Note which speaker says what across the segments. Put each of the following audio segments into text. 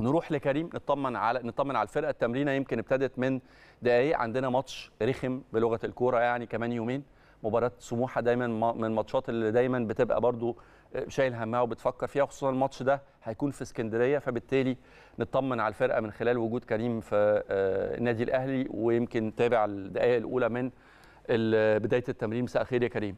Speaker 1: نروح لكريم نطمن على نطمن على الفرقه التمرينه يمكن ابتدت من دقائق عندنا ماتش رخم بلغه الكوره يعني كمان يومين مباراه سموحه دايما من الماتشات اللي دايما بتبقى برضو آه، شايل همها وبتفكر فيها خصوصا الماتش ده هيكون في اسكندريه فبالتالي نطمن على الفرقه من خلال وجود كريم في آه، النادي الاهلي ويمكن تابع الدقائق الاولى من بدايه التمرين مساء الخير يا كريم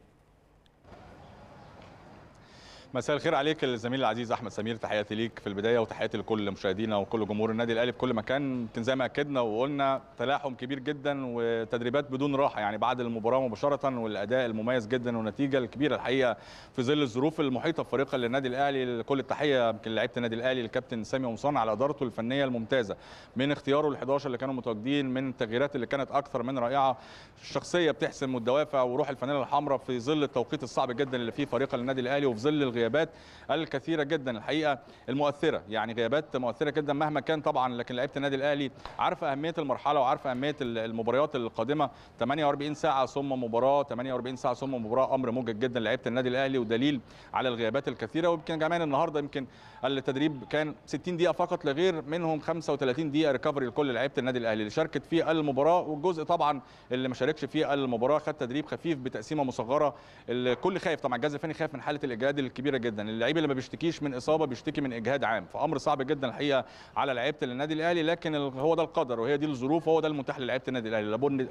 Speaker 2: مساء الخير عليك الزميل العزيز احمد سمير تحياتي ليك في البدايه وتحياتي لكل مشاهدينا وكل جمهور النادي الاهلي في كل مكان يمكن زي ما اكدنا وقلنا تلاحم كبير جدا وتدريبات بدون راحه يعني بعد المباراه مباشره والاداء المميز جدا والنتيجه الكبيره الحقيقه في ظل الظروف المحيطه بفريق النادي الاهلي كل التحيه يمكن لعيبه النادي الاهلي الكابتن سامي قمصان على ادارته الفنيه الممتازه من اختياره ال11 اللي كانوا متواجدين من التغييرات اللي كانت اكثر من رائعه الشخصيه بتحسم والدوافع وروح الفانيله الحمراء في ظل التوقيت الصعب جدا اللي فيه فريق النادي الاهلي وفي ظل الغيابات الكثيره جدا الحقيقه المؤثره يعني غيابات مؤثره جدا مهما كان طبعا لكن لعيبه النادي الاهلي عارفه اهميه المرحله وعارفه اهميه المباريات القادمه 48 ساعه ثم مباراه 48 ساعه ثم مباراه امر مجهد جدا لعيبه النادي الاهلي ودليل على الغيابات الكثيره ويمكن كمان النهارده يمكن التدريب كان 60 دقيقه فقط لغير منهم 35 دقيقه ريكفري لكل لعيبه النادي الاهلي اللي شاركت في المباراه والجزء طبعا اللي ما شاركش في المباراه خد تدريب خفيف بتقسيمه مصغره الكل خايف طبعا الجهاز الفني خايف من حاله الاجهاد الكبير كبيره جدا اللعيب اللي ما بيشتكيش من اصابه بيشتكي من اجهاد عام فامر صعب جدا الحقيقه على لعيبه النادي الاهلي لكن هو ده القدر وهي دي الظروف وهو ده المتاح للعيبه النادي الاهلي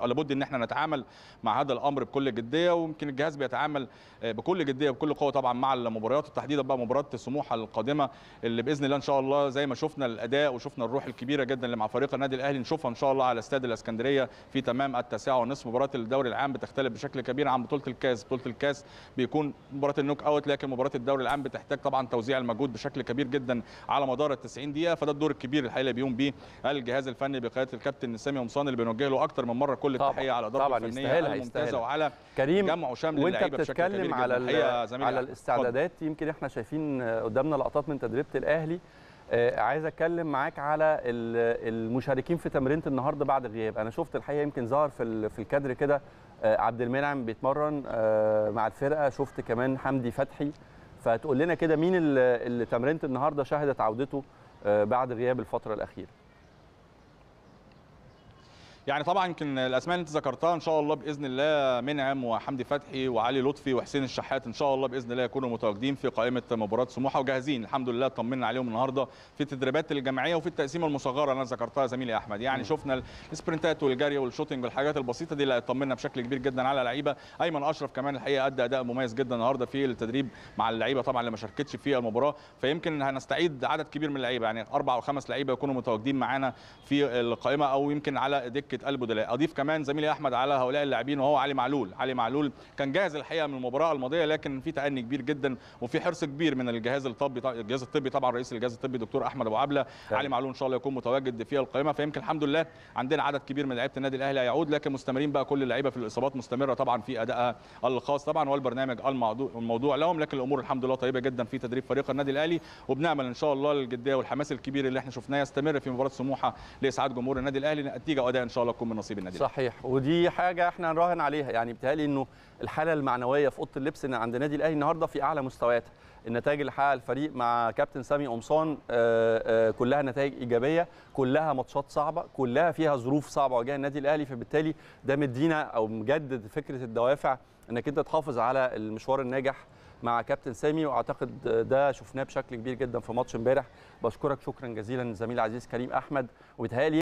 Speaker 2: لابد ان احنا نتعامل مع هذا الامر بكل جديه ويمكن الجهاز بيتعامل آه، بكل جديه وبكل قوه طبعا مع المباريات وتحديدا بقى مباراه سموحه القادمه اللي باذن الله ان شاء الله زي ما شفنا الاداء وشفنا الروح الكبيره جدا اللي مع فريق النادي الاهلي نشوفها ان شاء الله على استاد الاسكندريه في تمام التاسعه ونصف مباراه الدوري العام بتختلف بشكل كبير عن بطوله الكاس بطوله الكاس بيكون مباراه النوك اوت لكن مباراه الدوري الدوري العام بتحتاج طبعا توزيع المجهود بشكل كبير جدا على مدار ال 90 دقيقه فده الدور الكبير الحقيقه اللي بيقوم بيه الجهاز الفني بقياده الكابتن سامي قمصان اللي بنوجه له اكتر من مره كل التحيه على ادارته الفنيه الممتازه وعلى كريم جمع وشمل اللعيبه بشكل كبير بتتكلم على على الاستعدادات
Speaker 1: فضل. يمكن احنا شايفين قدامنا لقطات من تدريبه الاهلي آه، عايز اتكلم معاك على المشاركين في تمرينه النهارده بعد الغياب انا شفت الحقيقه يمكن ظهر في في الكادر كده آه، عبد المنعم بيتمرن آه، مع الفرقه شفت كمان حمدي فتحي فتقول لنا كده مين اللي تمرينه النهارده شهدت عودته آه، بعد غياب الفتره الاخيره
Speaker 2: يعني طبعا يمكن الاسماء اللي انت ذكرتها ان شاء الله باذن الله منعم وحمدي فتحي وعلي لطفي وحسين الشحات ان شاء الله باذن الله يكونوا متواجدين في قائمه مباراه سموحه وجاهزين الحمد لله طمنا عليهم النهارده في التدريبات الجماعيه وفي التقسيمه المصغره اللي انا ذكرتها زميلي احمد يعني م. شفنا السبرنتات والجري والشوتنج والحاجات البسيطه دي اللي طمنا بشكل كبير جدا على لعيبه ايمن اشرف كمان الحقيقه ادى اداء مميز جدا النهارده في التدريب مع اللعيبه طبعا اللي ما شاركتش في المباراه فيمكن هنستعيد عدد كبير من اللعيبه يعني اربع او خمس لعيبه يكونوا متواجدين معانا في القائمه او يمكن على دكه دكه قلبه دلاء اضيف كمان زميلي احمد على هؤلاء اللاعبين وهو علي معلول علي معلول كان جاهز الحقيقه من المباراه الماضيه لكن في تأني كبير جدا وفي حرص كبير من الجهاز الطبي الجهاز الطبي طبعا رئيس الجهاز الطبي دكتور احمد ابو عبله علي معلول ان شاء الله يكون متواجد في القائمه فيمكن الحمد لله عندنا عدد كبير من لعيبه النادي الاهلي هيعود لكن مستمرين بقى كل اللعيبه في الاصابات مستمره طبعا في ادائها الخاص طبعا والبرنامج الموضوع لهم لكن الامور الحمد لله طيبه جدا في تدريب فريق النادي الاهلي وبنعمل ان شاء الله الجديه والحماس
Speaker 1: الكبير اللي احنا شفناه يستمر في مباراه سموحه لاسعاد جمهور النادي الاهلي نتيجه واداء ان شاء الله تكون من نصيب النادي صحيح ودي حاجه احنا نراهن عليها يعني بتهيألي انه الحاله المعنويه في اوضه اللبس عند النادي الاهلي النهارده في اعلى مستوياتها النتائج اللي حققها الفريق مع كابتن سامي قمصان آه، آه، كلها نتائج ايجابيه كلها ماتشات صعبه كلها فيها ظروف صعبه واجهها النادي الاهلي فبالتالي ده مدينا او مجدد فكره الدوافع انك انت تحافظ على المشوار الناجح مع كابتن سامي واعتقد ده شفناه بشكل كبير جدا في ماتش امبارح بشكرك شكرا جزيلا الزميل العزيز كريم احمد وبيتهيألي